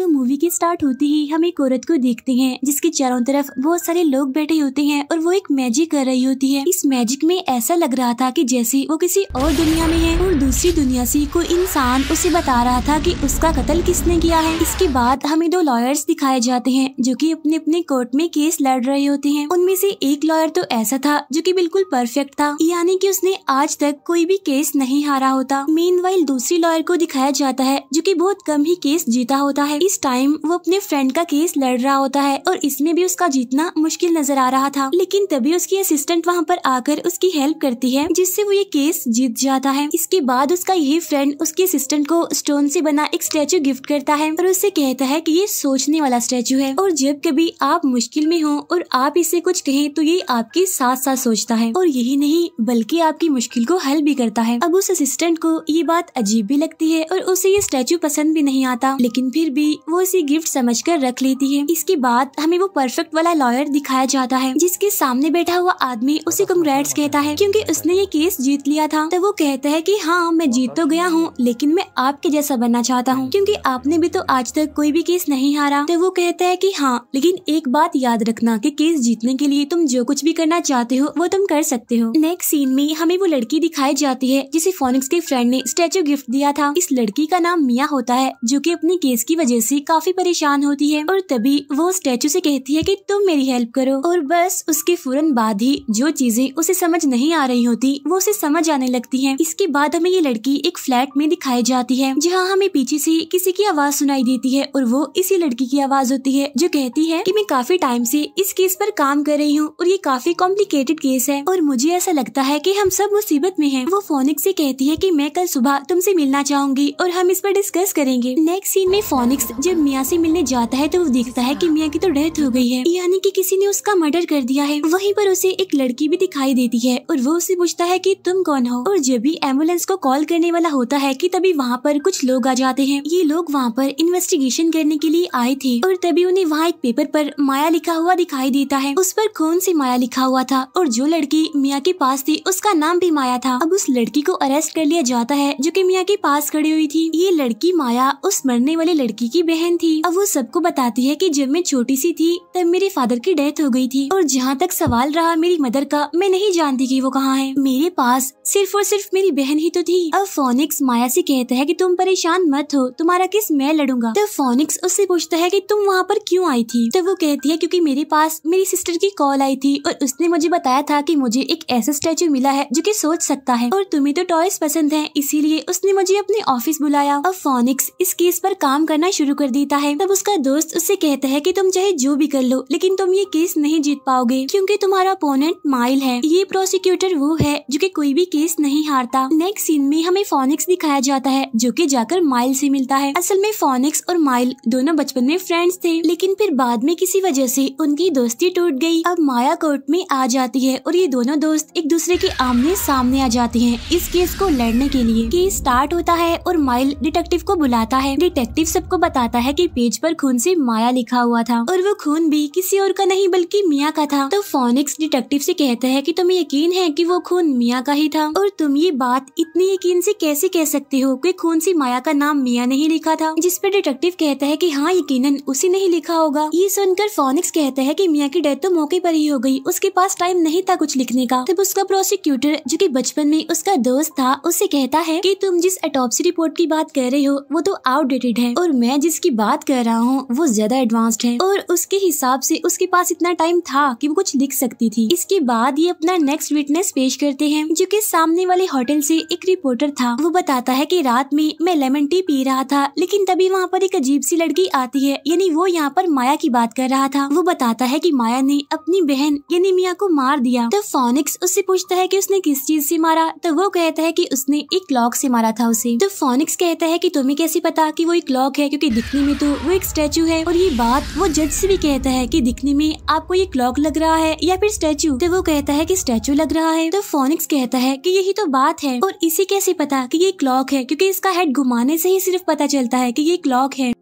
तो मूवी की स्टार्ट होते ही हम एक औरत को देखते हैं जिसके चारों तरफ बहुत सारे लोग बैठे होते हैं और वो एक मैजिक कर रही होती है इस मैजिक में ऐसा लग रहा था कि जैसे वो किसी और दुनिया में है और दूसरी दुनिया से कोई इंसान उसे बता रहा था कि उसका कत्ल किसने किया है इसके बाद हमें दो लॉयर्स दिखाए जाते हैं जो की अपने अपने कोर्ट में केस लड़ रहे होते हैं उनमें से एक लॉयर तो ऐसा था जो की बिल्कुल परफेक्ट था यानी की उसने आज तक कोई भी केस नहीं हारा होता मेन दूसरी लॉयर को दिखाया जाता है जो की बहुत कम ही केस जीता होता है इस टाइम वो अपने फ्रेंड का केस लड़ रहा होता है और इसमें भी उसका जीतना मुश्किल नजर आ रहा था लेकिन तभी उसकी असिस्टेंट वहाँ पर आकर उसकी हेल्प करती है जिससे वो ये केस जीत जाता है इसके बाद उसका यही फ्रेंड उसके असिस्टेंट को स्टोन से बना एक स्टेचू गिफ्ट करता है और उससे कहता है कि ये सोचने वाला स्टेचू है और जब कभी आप मुश्किल में हो और आप इसे कुछ कहें तो ये आपके साथ साथ सोचता है और यही नहीं बल्कि आपकी मुश्किल को हल भी करता है अब उस असिस्टेंट को ये बात अजीब भी लगती है और उसे ये स्टेचू पसंद भी नहीं आता लेकिन फिर भी वो इसे गिफ्ट समझ कर रख लेती है इसके बाद हमें वो परफेक्ट वाला लॉयर दिखाया जाता है जिसके सामने बैठा हुआ आदमी उसे कंग्रेट्स तो कहता है क्योंकि उसने ये केस जीत लिया था तो वो कहता है की हाँ मैं जीत तो गया हूँ लेकिन मैं आपके जैसा बनना चाहता हूँ हम्म। क्यूँकी आपने भी तो आज तक कोई भी केस नहीं हारा तो वो कहता है की हाँ लेकिन एक बात याद रखना की केस जीतने के लिए तुम जो कुछ भी करना चाहते हो वो तुम कर सकते हो नेक्स्ट सीन में हमें वो लड़की दिखाई जाती है जिसे फोनिक्स के फ्रेंड ने स्टेचू गिफ्ट दिया था इस लड़की का नाम मिया होता है जो की अपने केस की वजह लूसी काफी परेशान होती है और तभी वो स्टेचू से कहती है कि तुम मेरी हेल्प करो और बस उसके फौरन बाद ही जो चीजें उसे समझ नहीं आ रही होती वो उसे समझ आने लगती है इसके बाद हमें ये लड़की एक फ्लैट में दिखाई जाती है जहाँ हमें पीछे से किसी की आवाज सुनाई देती है और वो इसी लड़की की आवाज होती है जो कहती है की मैं काफी टाइम से इस केस पर काम कर रही हूँ और ये काफी कॉम्प्लिकेटेड केस है और मुझे ऐसा लगता है की हम सब मुसीबत में है वो फोनिक से कहती है की मैं कल सुबह तुमसे मिलना चाहूंगी और हम इस पर डिस्कस करेंगे नेक्स्ट सीन में फोनिक्स जब मियाँ से मिलने जाता है तो वो देखता है कि मियाँ की तो डेथ हो गई है यानी कि किसी ने उसका मर्डर कर दिया है वहीं पर उसे एक लड़की भी दिखाई देती है और वो उसे पूछता है कि तुम कौन हो और जब भी एम्बुलेंस को कॉल करने वाला होता है कि तभी वहाँ पर कुछ लोग आ जाते हैं ये लोग वहाँ पर इन्वेस्टिगेशन करने के लिए आए थे और तभी उन्हें वहाँ एक पेपर पर माया लिखा हुआ दिखाई देता है उस पर खून से माया लिखा हुआ था और जो लड़की मियाँ के पास थी उसका नाम भी माया था अब उस लड़की को अरेस्ट कर लिया जाता है जो की मियाँ के पास खड़ी हुई थी ये लड़की माया उस मरने वाली लड़की की की बहन थी अब वो सबको बताती है कि जब मैं छोटी सी थी तब मेरे फादर की डेथ हो गई थी और जहाँ तक सवाल रहा मेरी मदर का मैं नहीं जानती कि वो कहाँ है मेरे पास सिर्फ और सिर्फ मेरी बहन ही तो थी अब फोनिक्स माया से कहता है कि तुम परेशान मत हो तुम्हारा किस मैं लड़ूंगा तब फोनिक्स उससे पूछता है की तुम वहाँ पर क्यूँ आई थी तब वो कहती है क्यूँकी मेरे पास मेरी सिस्टर की कॉल आई थी और उसने मुझे बताया था की मुझे एक ऐसा स्टेचू मिला है जो की सोच सकता है और तुम्हें तो टॉयस पसंद है इसीलिए उसने मुझे अपने ऑफिस बुलाया अब फोनिक्स इस केस पर काम करना शुरू शुरू कर देता है तब उसका दोस्त उससे कहता है की तुम चाहे जो भी कर लो लेकिन तुम ये केस नहीं जीत पाओगे क्यूँकी तुम्हारा अपोनेंट माइल है ये प्रोसिक्यूटर वो है जो की कोई भी केस नहीं हारता नेक्स्ट सीन में हमें फोनिक्स दिखाया जाता है जो की जाकर माइल से मिलता है असल में फोनिक्स और माइल दोनों बचपन में फ्रेंड्स थे लेकिन फिर बाद में किसी वजह से उनकी दोस्ती टूट गयी अब माया कोर्ट में आ जाती है और ये दोनों दोस्त एक दूसरे के आमने सामने आ जाते हैं इस केस को लड़ने के लिए केस स्टार्ट होता है और माइल डिटेक्टिव को बुलाता है डिटेक्टिव सबको बता बताता है कि पेज पर खून से माया लिखा हुआ था और वो खून भी किसी और का नहीं बल्कि मियाँ का था तो फोनिक्स डिटेक्टिव से कहता है कि तुम्हें यकीन है कि वो खून मियाँ का ही था और तुम ये बात इतनी यकीन से कैसे कह सकते हो कि खून से माया का नाम मियाँ नहीं लिखा था जिस पर डिटेक्टिव कहता है कि हाँ यकीन उसे नहीं लिखा होगा ये सुनकर फोनिक्स कहता है कि मियाँ की डेथ तो मौके पर ही हो गयी उसके पास टाइम नहीं था कुछ लिखने का तब उसका प्रोसिक्यूटर जो की बचपन में उसका दोस्त था उसे कहता है कि तुम जिस एटोपसी रिपोर्ट की बात कर रहे हो वो तो आउटडेटेड है और मैं जिस जिसकी बात कर रहा हूँ वो ज्यादा एडवांस्ड है और उसके हिसाब से उसके पास इतना टाइम था कि वो कुछ लिख सकती थी इसके बाद ये अपना नेक्स्ट विटनेस पेश करते हैं जो कि सामने वाले होटल से एक रिपोर्टर था वो बताता है कि रात में मैं लेमन टी पी रहा था लेकिन तभी वहाँ पर एक अजीब सी लड़की आती है यानी वो यहाँ पर माया की बात कर रहा था वो बताता है की माया ने अपनी बहन यानी मिया को मार दिया तो फोनिक्स उससे पूछता है की उसने किस चीज ऐसी मारा तो वो कहता है की उसने एक लॉक ऐसी मारा था उसे तो फोनिक्स कहता है की तुम्हें कैसे पता की वो एक लॉक है क्यूँकी दिखने में तो वो एक स्टैचू है और ये बात वो जज से भी कहता है की दिखने में आपको ये क्लॉक लग रहा है या फिर स्टैचू तो वो कहता है की स्टैचू लग रहा है तो फोनिक्स कहता है की यही तो बात है और इसे कैसे पता की ये क्लॉक है क्यूँकी इसका हेड घुमाने से ही सिर्फ पता चलता है की ये क्लॉक है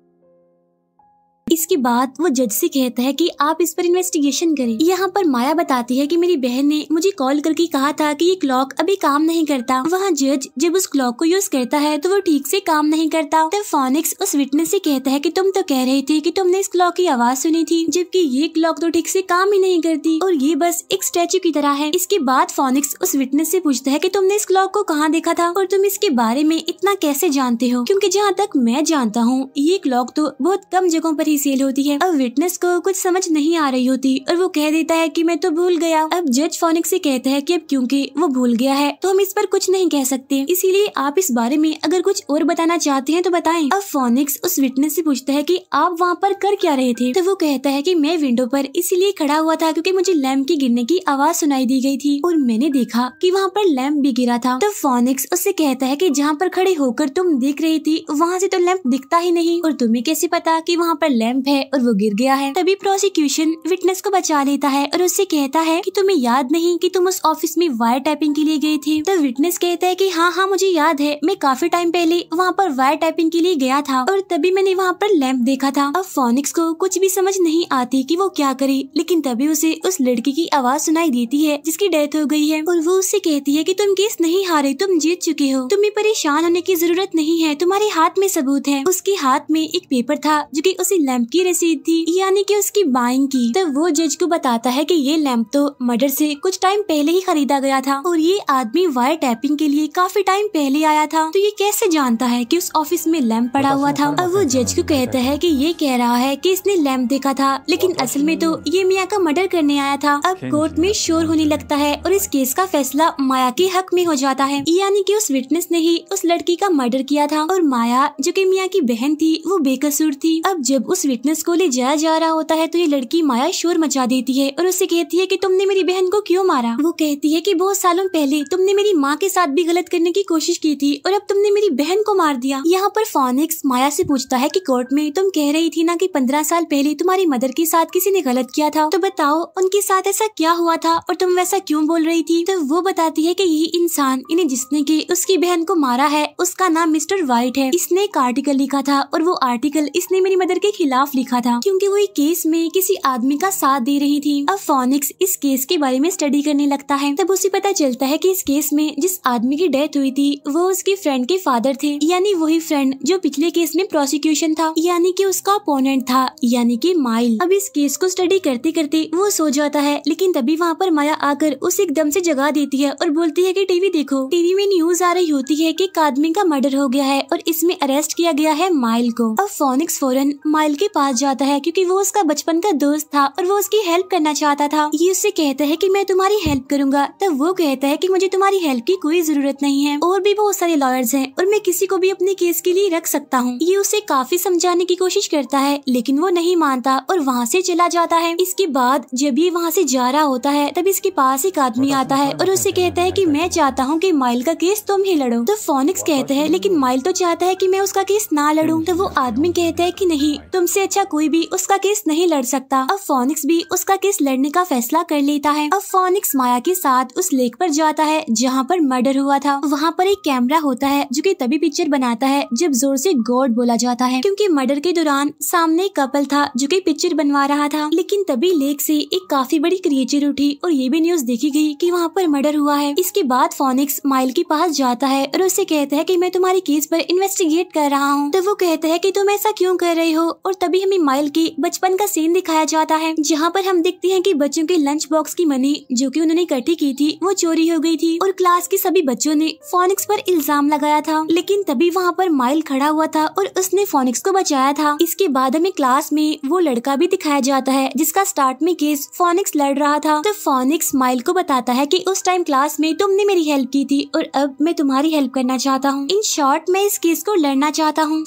इसके बाद वो जज से कहता है कि आप इस पर इन्वेस्टिगेशन करें यहाँ पर माया बताती है कि मेरी बहन ने मुझे कॉल करके कहा था कि ये क्लॉक अभी काम नहीं करता वहाँ जज जब उस क्लॉक को यूज करता है तो वो ठीक से काम नहीं करता तब फोनिक्स उस विटनेस से कहता है कि तुम तो कह रही थी कि तुमने इस क्लॉक की आवाज सुनी थी जबकि ये क्लॉक तो ठीक से काम ही नहीं करती और ये बस एक स्टैचू की तरह है इसके बाद फोनिक्स उस विटनेस से पूछता है कि तुमने इस क्लॉक को कहाँ देखा था और तुम इसके बारे में इतना कैसे जानते हो क्योंकि जहाँ तक मैं जानता हूँ ये क्लॉक तो बहुत कम जगहों पर ही की सील होती है अब विटनेस को कुछ समझ नहीं आ रही होती और वो कह देता है की मैं तो भूल गया अब जज फोनिक से कहता है की अब क्यूँकी वो भूल गया है तो हम इस पर कुछ नहीं कह सकते इसीलिए आप इस बारे में अगर कुछ और बताना चाहते हैं तो बताएं अब फोनिक्स उस विटनेस से पूछता है कि आप वहाँ पर कर क्या रहे थे तो वो कहता है कि मैं विंडो पर इसीलिए खड़ा हुआ था क्योंकि मुझे लैम्प की गिरने की आवाज सुनाई दी गई थी और मैंने देखा कि वहाँ पर लैम्प भी गिरा था तो फोनिक्स उससे कहता है की जहाँ पर खड़े होकर तुम देख रही थी वहाँ से तो लैम्प दिखता ही नहीं और तुम्हें कैसे पता की वहाँ पर लैम्प रैंप है और वो गिर गया है तभी प्रोसिक्यूशन विटनेस को बचा लेता है और उससे कहता है कि तुम्हें याद नहीं कि तुम उस ऑफिस में वायर टाइपिंग के लिए गई थी तो विटनेस कहता है कि हाँ हाँ मुझे याद है मैं काफी टाइम पहले वहाँ पर वायर टाइपिंग के लिए गया था और तभी मैंने वहाँ पर लैंप देखा था अब फोनिक्स को कुछ भी समझ नहीं आती की वो क्या करे लेकिन तभी उसे उस लड़की की आवाज सुनाई देती है जिसकी डेथ हो गई है और वो उससे कहती है की तुम केस नहीं हारे तुम जीत चुके हो तुम्हें परेशान होने की जरूरत नहीं है तुम्हारे हाथ में सबूत है उसके हाथ में एक पेपर था जो की उसे लैम्प की रसीद थी यानी कि उसकी बाइंग की तब तो वो जज को बताता है कि ये लैम्प तो मर्डर से कुछ टाइम पहले ही खरीदा गया था और ये आदमी वायर टैपिंग के लिए काफी टाइम पहले आया था तो ये कैसे जानता है कि उस ऑफिस में लैम्प पड़ा हुआ था अब वो जज को कहता है कि ये कह रहा है कि इसने लैम्प देखा था लेकिन असल में तो ये मियाँ का मर्डर करने आया था अब कोर्ट में शोर होने लगता है और इस केस का फैसला माया के हक में हो जाता है यानी कि उस विटनेस ने ही उस लड़की का मर्डर किया था और माया जो कि मियाँ की बहन थी वो बेकसूर थी अब जब उस विटनेस को ले जाया जा रहा होता है तो ये लड़की माया शोर मचा देती है और उसे कहती है कि तुमने मेरी बहन को क्यों मारा वो कहती है कि बहुत सालों पहले तुमने मेरी माँ के साथ भी गलत करने की कोशिश की थी और अब तुमने मेरी बहन को मार दिया यहाँ पर फोनिक्स माया से पूछता है कि कोर्ट में तुम कह रही थी ना कि पंद्रह साल पहले तुम्हारी मदर के साथ किसी ने गलत किया था तो बताओ उनके साथ ऐसा क्या हुआ था और तुम वैसा क्यों बोल रही थी तो वो बताती है कि यही इंसान इन्हें जिसने की उसकी बहन को मारा है उसका नाम मिस्टर व्हाइट है इसने एक आर्टिकल लिखा था और वो आर्टिकल इसने मेरी मदर के खिलाफ खिलाफ लिखा था क्योंकि वो एक केस में किसी आदमी का साथ दे रही थी अब फोनिक्स इस केस के बारे में स्टडी करने लगता है तब उसे पता चलता है कि इस केस में जिस आदमी की डेथ हुई थी वो उसके फ्रेंड के फादर थे यानी वही फ्रेंड जो पिछले केस में प्रोसिक्यूशन था यानी कि उसका ओपोनेंट था यानी कि माइल अब इस केस को स्टडी करते करते वो सो जाता है लेकिन तभी वहाँ पर माया आकर उसे एकदम से जगा देती है और बोलती है कि टीवी देखो टीवी में न्यूज आ रही होती है कि एक आदमी का मर्डर हो गया है और इसमें अरेस्ट किया गया है माइल को अब फोनिक्स फौरन माइल के पास जाता है क्योंकि वो उसका बचपन का दोस्त था और वो उसकी हेल्प करना चाहता था ये उससे कहता है कि मैं तुम्हारी हेल्प करूंगा तब वो कहता है कि मुझे तुम्हारी हेल्प की कोई जरूरत नहीं है और भी बहुत सारे लॉयर्स हैं और मैं किसी को भी अपने केस के लिए रख सकता हूँ ये उसे काफी समझाने की कोशिश करता है लेकिन वो नहीं मानता और वहाँ ऐसी चला जाता है इसके बाद जब ये वहाँ ऐसी जा रहा होता है तब इसके पास एक आदमी तो आता है और उससे कहता है की मैं चाहता हूँ की माइल का केस तुम ही लड़ो तो फोनिक्स कहते हैं लेकिन माइल तो चाहता है की मैं उसका केस ना लड़ू तो वो आदमी कहता है की नहीं तुमसे उससे अच्छा कोई भी उसका केस नहीं लड़ सकता अब फोनिक्स भी उसका केस लड़ने का फैसला कर लेता है अब फोनिक्स माया के साथ उस लेक पर जाता है जहाँ पर मर्डर हुआ था वहाँ पर एक कैमरा होता है जो कि तभी पिक्चर बनाता है जब जोर से गॉड बोला जाता है क्योंकि मर्डर के दौरान सामने एक कपल था जो कि पिक्चर बनवा रहा था लेकिन तभी लेक से एक काफी बड़ी क्रिएचर उठी और ये भी न्यूज देखी गयी की वहाँ पर मर्डर हुआ है इसके बाद फोनिक्स माइल के पास जाता है और उसे कहता है की मैं तुम्हारे केस आरोप इन्वेस्टिगेट कर रहा हूँ तो वो कहता है की तुम ऐसा क्यों कर रहे हो और तभी हमें माइल के बचपन का सीन दिखाया जाता है जहाँ पर हम देखते हैं कि बच्चों के लंच बॉक्स की मनी जो कि उन्होंने इकट्ठी की थी वो चोरी हो गई थी और क्लास के सभी बच्चों ने फोनिक्स पर इल्जाम लगाया था लेकिन तभी वहाँ पर माइल खड़ा हुआ था और उसने फोनिक्स को बचाया था इसके बाद हमें क्लास में वो लड़का भी दिखाया जाता है जिसका स्टार्ट में केस फोनिक्स लड़ रहा था तो फोनिक्स माइल को बताता है की उस टाइम क्लास में तुमने मेरी हेल्प की थी और अब मैं तुम्हारी हेल्प करना चाहता हूँ इन शॉर्ट मैं इस केस को लड़ना चाहता हूँ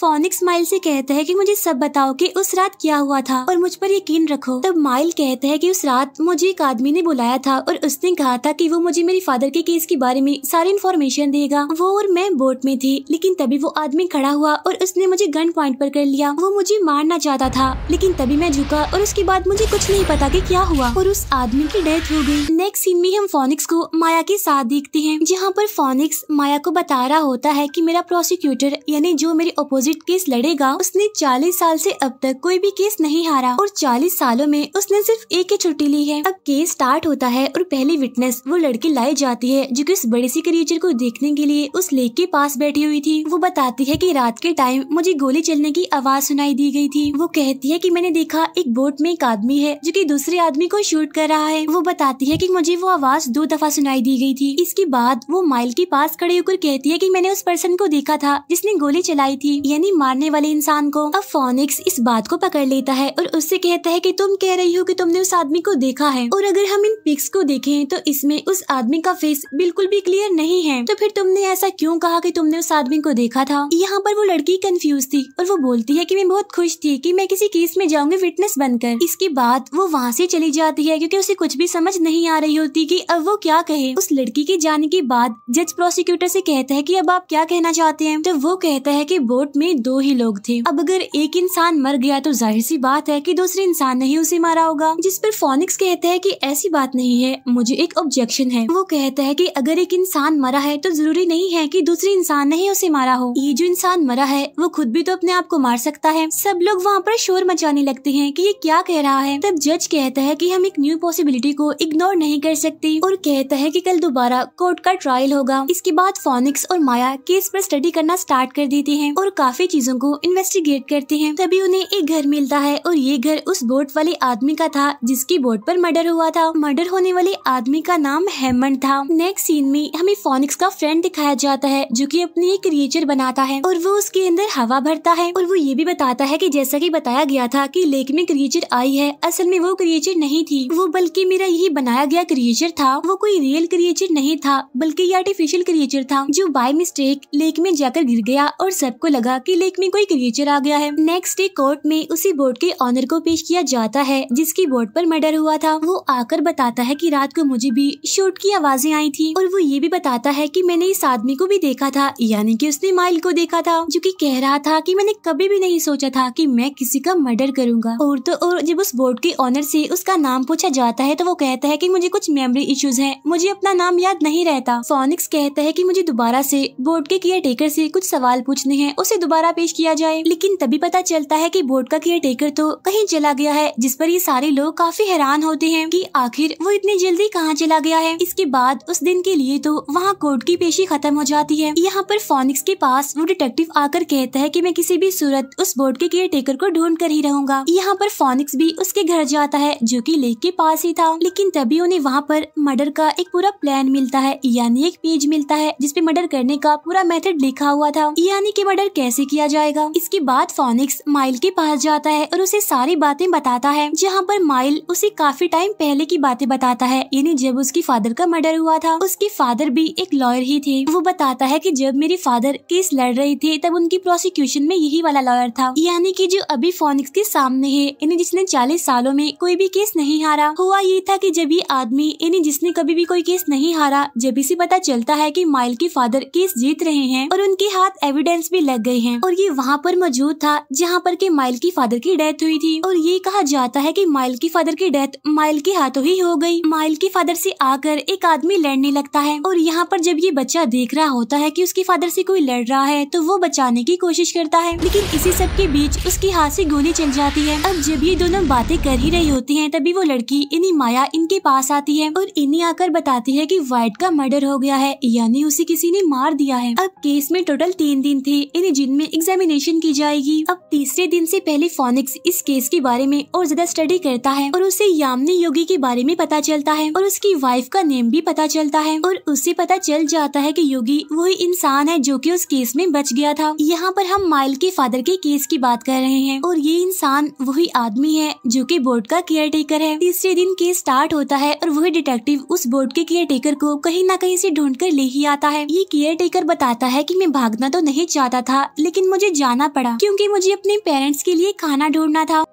फोनिक माइल से कहता है कि मुझे सब बताओ कि उस रात क्या हुआ था और मुझ पर यकीन रखो तब माइल कहता है कि उस रात मुझे एक आदमी ने बुलाया था और उसने कहा था कि वो मुझे मेरे फादर के केस के बारे में सारी इन्फॉर्मेशन देगा वो और मैं बोट में थी लेकिन तभी वो आदमी खड़ा हुआ और उसने मुझे गन पॉइंट पर कर लिया वो मुझे मारना चाहता था लेकिन तभी मैं झुका और उसके बाद मुझे कुछ नहीं पता की क्या हुआ और उस आदमी की डेथ हो गयी नेक्स्ट सीन में हम फोनिक्स को माया के साथ देखते है जहाँ पर फोनिक्स माया को बता रहा होता है की मेरा प्रोसिक्यूटर यानी जो मेरे अपोजिट फॉर्जिट केस लड़ेगा उसने 40 साल से अब तक कोई भी केस नहीं हारा और 40 सालों में उसने सिर्फ एक ही छुट्टी ली है अब केस स्टार्ट होता है और पहली विटनेस वो लड़की लाई जाती है जो की उस बड़ी सी क्रिएचर को देखने के लिए उस लेक के पास बैठी हुई थी वो बताती है की रात के टाइम मुझे गोली चलने की आवाज सुनाई दी गयी थी वो कहती है की मैंने देखा एक बोट में एक आदमी है जो की दूसरे आदमी को शूट कर रहा है वो बताती है की मुझे वो आवाज दो दफा सुनाई दी गयी थी इसके बाद वो माइल के पास खड़े होकर कहती है की मैंने उस पर्सन को देखा था जिसने गोली चलाई थी यानी मारने वाले इंसान को अब फोनिक्स इस बात को पकड़ लेता है और उससे कहता है कि तुम कह रही हो कि तुमने उस आदमी को देखा है और अगर हम इन पिक्स को देखें तो इसमें उस आदमी का फेस बिल्कुल भी क्लियर नहीं है तो फिर तुमने ऐसा क्यों कहा कि तुमने उस आदमी को देखा था यहाँ पर वो लड़की कंफ्यूज थी और वो बोलती है कि मैं बहुत खुश थी कि मैं किसी केस में जाऊंगी विटनेस बनकर इसके बाद वो वहाँ से चली जाती है क्योंकि उसे कुछ भी समझ नहीं आ रही होती कि अब वो क्या कहे उस लड़की के जाने के बाद जज प्रोसिक्यूटर से कहता है कि अब आप क्या कहना चाहते हैं तो वो कहता है कि बोट में में दो ही लोग थे अब अगर एक इंसान मर गया तो जाहिर सी बात है कि दूसरे इंसान ने ही उसे मारा होगा जिस पर फोनिक्स कहते हैं कि ऐसी बात नहीं है मुझे एक ऑब्जेक्शन है वो कहता है कि अगर एक इंसान मरा है तो जरूरी नहीं है कि दूसरे इंसान ने ही उसे मारा हो ये जो इंसान मरा है वो खुद भी तो अपने आप को मार सकता है सब लोग वहाँ पर शोर मचाने लगते है की ये क्या कह रहा है तब जज कहता है की हम एक न्यू पॉसिबिलिटी को इग्नोर नहीं कर सकते और कहता है की कल दोबारा कोर्ट का ट्रायल होगा इसके बाद फोनिक्स और माया केस पर स्टडी करना स्टार्ट कर देती है और काफी काफी चीजों को इन्वेस्टिगेट करते हैं तभी उन्हें एक घर मिलता है और ये घर उस बोट वाले आदमी का था जिसकी बोट पर मर्डर हुआ था मर्डर होने वाले आदमी का नाम हेमंड था नेक्स्ट सीन में हमें फोनिक्स का फ्रेंड दिखाया जाता है जो की अपनी एक क्रिएचर बनाता है और वो उसके अंदर हवा भरता है और वो ये भी बताता है की जैसा की बताया गया था की लेक में क्रिएचर आई है असल में वो क्रिएचर नहीं थी वो बल्कि मेरा यही बनाया गया क्रिएचर था वो कोई रियल क्रिएचर नहीं था बल्कि ये आर्टिफिशियल क्रिएचर था जो बाय मिस्टेक लेक में जाकर गिर गया और सबको लगा की लेक में कोई क्रिएचर आ गया है नेक्स्ट डे कोर्ट में उसी बोट के ऑनर को पेश किया जाता है जिसकी बोट पर मर्डर हुआ था वो आकर बताता है कि रात को मुझे भी शूट की आवाजें आई थी और वो ये भी बताता है कि मैंने इस आदमी को भी देखा था यानी कि उसने माइल को देखा था जो कि कह रहा था कि मैंने कभी भी नहीं सोचा था कि मैं किसी का मर्डर करूंगा और तो और जब उस बोर्ड के ऑनर से उसका नाम पूछा जाता है तो वो कहता है कि मुझे कुछ मेमोरी इश्यूज हैं मुझे अपना नाम याद नहीं रहता फोनिक्स कहता है कि मुझे दोबारा से बोर्ड के केयर टेकर से कुछ सवाल पूछने हैं उसे दोबारा दोबारा पेश किया जाए लेकिन तभी पता चलता है की बोर्ड का केयर टेकर तो कहीं चला गया है जिस पर ये सारे लोग काफी हैरान होते हैं की आखिर वो इतनी जल्दी कहाँ चला गया है इसके बाद उस दिन के लिए तो वहाँ कोर्ट की पेशी खत्म हो जाती है यहाँ पर फोनिक्स के पास वो डिटेक्टिव आकर कहता है की मैं किसी भी सूरत उस बोर्ड के केयर टेकर को ढूंढ कर ही रहूंगा यहाँ पर फोनिक्स भी उसके घर जाता है जो की लेक के पास ही था लेकिन तभी उन्हें वहाँ पर मर्डर का एक पूरा प्लान मिलता है यानी एक पेज मिलता है जिसपे मर्डर करने का पूरा मेथड लिखा हुआ था यानी कि मर्डर कैसे कैसे किया जाएगा इसके बाद फोनिक्स माइल के पास जाता है और उसे सारी बातें बताता है जहाँ पर माइल उसे काफी टाइम पहले की बातें बताता है यानी जब उसके फादर का मर्डर हुआ था उसके फादर भी एक लॉयर ही थे वो बताता है की जब मेरे फादर केस लड़ रहे थे तब उनकी प्रोसिक्यूशन में यही वाला लॉयर था यानी की जो अभी फोनिक्स के सामने है यानी जिसने चालीस सालों में कोई भी केस नहीं हारा हुआ ये था की जब ये आदमी यानी जिसने कभी भी कोई केस नहीं हारा जब इसे पता चलता है की माइल के फादर केस जीत रहे हैं और उनके हाथ एविडेंस भी लग गए हैं हैं और ये वहाँ पर मौजूद था जहाँ पर के माइल की फादर की डेथ हुई थी और ये कहा जाता है कि माइल की फादर की डेथ माइल के हाथों ही हो गई माइल के फादर से आकर एक आदमी लड़ने लगता है और यहाँ पर जब ये बच्चा देख रहा होता है कि उसके फादर से कोई लड़ रहा है तो वो बचाने की कोशिश करता है लेकिन इसी सब के बीच उसके हाथ से गोली चल जाती है अब जब ये दोनों बातें कर ही रही होती है तभी वो लड़की इन्हीं माया इनके पास आती है और इन्हीं आकर बताती है की वाइट का मर्डर हो गया है यानी उसे किसी ने मार दिया है अब केस में टोटल तीन दिन थे इन्हें जिन में एग्जामिनेशन की जाएगी अब तीसरे दिन से पहले फोनिक्स इस केस के बारे में और ज्यादा स्टडी करता है और उसे यामनी योगी के बारे में पता चलता है और उसकी वाइफ का नेम भी पता चलता है और उसे पता चल जाता है की योगी वही इंसान है जो की उस केस में बच गया था यहाँ पर हम माइल के फादर के केस की बात कर रहे हैं और ये इंसान वही आदमी है जो की बोर्ड का केयर टेकर है तीसरे दिन केस स्टार्ट होता है और वही डिटेक्टिव उस बोर्ड के केयर टेकर को कहीं ना कहीं से ढूंढ कर ले ही आता है ये केयर टेकर बताता है की मैं भागना तो नहीं चाहता था लेकिन मुझे जाना पड़ा क्योंकि मुझे अपने पेरेंट्स के लिए खाना ढूंढना था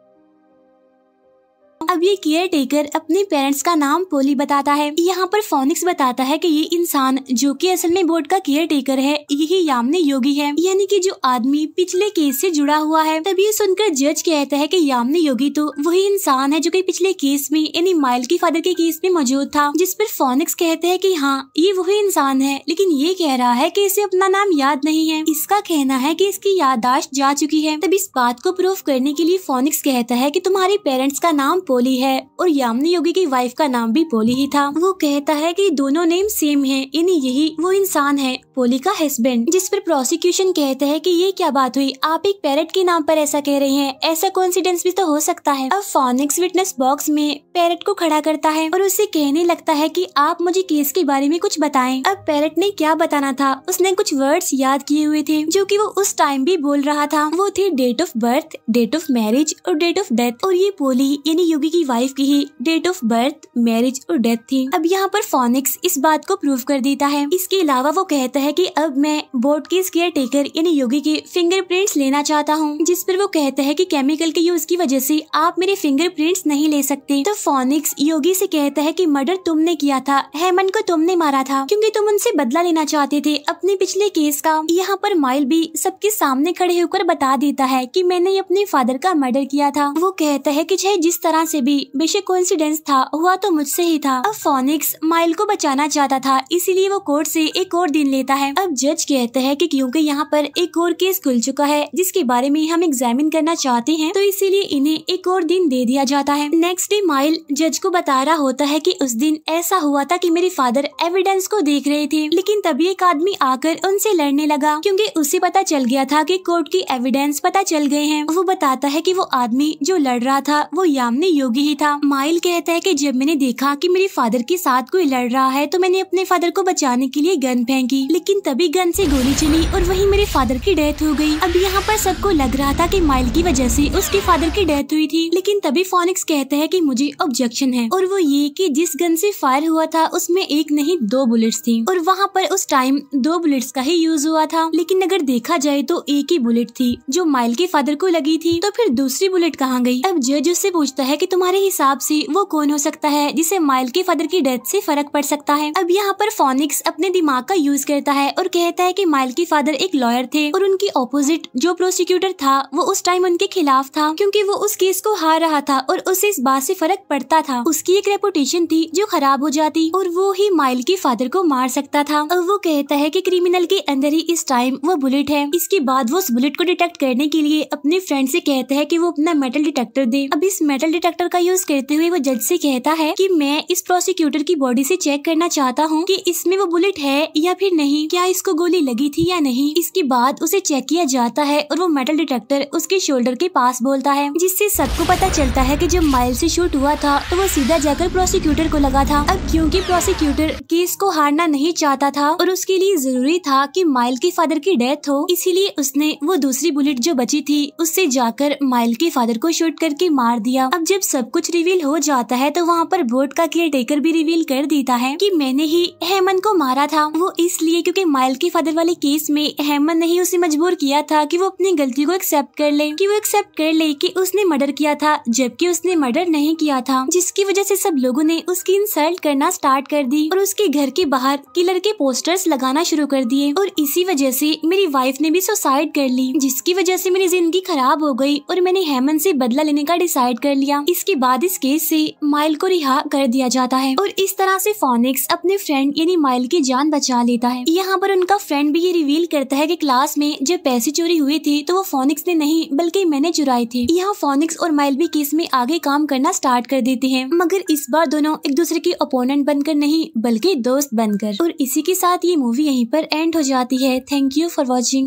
अब ये केयर टेकर अपने पेरेंट्स का नाम पोली बताता है यहाँ पर फोनिक्स बताता है कि ये इंसान जो कि असल में बोर्ड का केयर टेकर है यही यामने योगी है यानी कि जो आदमी पिछले केस से जुड़ा हुआ है तभी सुनकर जज कहता है कि यामने योगी तो वही इंसान है जो कि पिछले केस में यानी माइल की फादर के केस में मौजूद था जिस पर फोनिक्स कहते हैं की हाँ ये वही इंसान है लेकिन ये कह रहा है की इसे अपना नाम याद नहीं है इसका कहना है की इसकी याददाश्त जा चुकी है तब इस बात को प्रूफ करने के लिए फोनिक्स कहता है की तुम्हारे पेरेंट्स का नाम पोली है और यामिनी योगी की वाइफ का नाम भी पोली ही था वो कहता है कि दोनों नेम सेम है यानी यही वो इंसान है पोली का हस्बैंड जिस पर प्रोसिक्यूशन कहते हैं कि ये क्या बात हुई आप एक पैरेट के नाम पर ऐसा कह रहे हैं ऐसा कॉन्सिडेंस भी तो हो सकता है अब फोनिक्स विटनेस बॉक्स में पैरेट को खड़ा करता है और उससे कहने लगता है की आप मुझे केस के बारे में कुछ बताए अब पैरेट ने क्या बताना था उसने कुछ वर्ड्स याद किए हुए थे जो की वो उस टाइम भी बोल रहा था वो थे date of birth date of marriage और डेट ऑफ डेथ और ये पोली यानी बॉबी की वाइफ की ही डेट ऑफ बर्थ मैरिज और डेथ थी अब यहाँ पर फोनिक्स इस बात को प्रूव कर देता है इसके अलावा वो कहता है कि अब मैं बोर्ड की केयर टेकर यानी योगी के फिंगरप्रिंट्स लेना चाहता हूँ जिस पर वो कहता है कि केमिकल के यूज की वजह से आप मेरे फिंगरप्रिंट्स नहीं ले सकते तो फोनिक्स योगी से कहता है कि मर्डर तुमने किया था हेमन को तुमने मारा था क्योंकि तुम उनसे बदला लेना चाहते थे अपने पिछले केस का यहाँ पर माइल भी सबके सामने खड़े होकर बता देता है कि मैंने अपने फादर का मर्डर किया था वो कहता है कि चाहे जिस तरह से भी बेशक कोइंसिडेंस था हुआ तो मुझसे ही था अब फोनिक्स माइल को बचाना चाहता था इसीलिए वो कोर्ट से एक और दिन लेता है अब जज कहते हैं कि क्योंकि यहाँ पर एक और केस खुल चुका है जिसके बारे में हम एग्जामिन करना चाहते हैं तो इसीलिए इन्हें एक और दिन दे दिया जाता है नेक्स्ट डे माइल जज को बता रहा होता है की उस दिन ऐसा हुआ था की मेरे फादर एविडेंस को देख रहे थे लेकिन तभी एक आदमी आकर उनसे लड़ने लगा क्यूँकी उसे पता चल गया था की कोर्ट की एविडेंस पता चल गए है वो बताता है की वो आदमी जो लड़ रहा था वो यामनी उपयोगी ही था माइल कहता है कि जब मैंने देखा कि मेरे फादर के साथ कोई लड़ रहा है तो मैंने अपने फादर को बचाने के लिए गन फेंकी लेकिन तभी गन से गोली चली और वहीं मेरे फादर की डेथ हो गई अब यहाँ पर सबको लग रहा था कि माइल की वजह से उसके फादर की डेथ हुई थी लेकिन तभी फोनिक्स कहता है कि मुझे ऑब्जेक्शन है और वो ये कि जिस गन से फायर हुआ था उसमें एक नहीं दो बुलेट्स थी और वहाँ पर उस टाइम दो बुलेट्स का ही यूज हुआ था लेकिन अगर देखा जाए तो एक ही बुलेट थी जो माइल के फादर को लगी थी तो फिर दूसरी बुलेट कहाँ गई अब जज उससे पूछता है की तुम्हारे हिसाब से वो कौन हो सकता है जिसे माइल के फादर की डेथ से फर्क पड़ सकता है अब यहाँ पर फोनिक्स अपने दिमाग का यूज करता है और कहता है कि माइल के फादर एक लॉयर थे और उनकी ऑपोजिट जो प्रोसिक्यूटर था वो उस टाइम उनके खिलाफ था क्योंकि वो उस केस को हार रहा था और उसे इस बात से फर्क पड़ता था उसकी एक रेपुटेशन थी जो खराब हो जाती और वो ही माइल के फादर को मार सकता था और वो कहता है की क्रिमिनल के अंदर ही इस टाइम वो बुलेट है इसके बाद वो उस बुलेट को डिटेक्ट करने के लिए अपने फ्रेंड से कहता है की वो अपना मेटल डिटेक्टर दे अब इस मेटल डिटेक्टर कैरेक्टर का यूज करते हुए वो जज से कहता है कि मैं इस प्रोसिक्यूटर की बॉडी से चेक करना चाहता हूँ कि इसमें वो बुलेट है या फिर नहीं क्या इसको गोली लगी थी या नहीं इसके बाद उसे चेक किया जाता है और वो मेटल डिटेक्टर उसके शोल्डर के पास बोलता है जिससे सबको पता चलता है की जब माइल ऐसी शूट हुआ था तो वो सीधा जाकर प्रोसिक्यूटर को लगा था अब क्यूँकी प्रोसिक्यूटर केस को हारना नहीं चाहता था और उसके लिए जरूरी था की माइल के फादर की डेथ हो इसीलिए उसने वो दूसरी बुलेट जो बची थी उससे जाकर माइल के फादर को शूट करके मार दिया अब जब सब कुछ रिवील हो जाता है तो वहाँ पर बोट का केयर टेकर भी रिवील कर देता है कि मैंने ही हेमन को मारा था वो इसलिए क्योंकि माइल के फादर वाले केस में हेमन ने ही उसे मजबूर किया था कि वो अपनी गलती को एक्सेप्ट कर ले कि वो एक्सेप्ट कर ले कि उसने मर्डर किया था जबकि उसने मर्डर नहीं किया था जिसकी वजह से सब लोगों ने उसकी इंसल्ट करना स्टार्ट कर दी और उसके घर के बाहर किलर के पोस्टर्स लगाना शुरू कर दिए और इसी वजह से मेरी वाइफ ने भी सुसाइड कर ली जिसकी वजह से मेरी जिंदगी खराब हो गई और मैंने हेमन से बदला लेने का डिसाइड कर लिया इसके बाद इस केस से माइल को रिहा कर दिया जाता है और इस तरह से फोनिक्स अपने फ्रेंड यानी माइल की जान बचा लेता है यहाँ पर उनका फ्रेंड भी ये रिवील करता है की क्लास में जब पैसे चोरी हुए थे तो वो फोनिक्स ने नहीं बल्कि मैंने चुराए थे यहाँ फोनिक्स और माइल भी केस में आगे काम करना स्टार्ट कर देते हैं मगर इस बार दोनों एक दूसरे के ओपोनेंट बनकर नहीं बल्कि दोस्त बनकर और इसी के साथ ये मूवी यहीं पर एंड हो जाती है थैंक यू फॉर वॉचिंग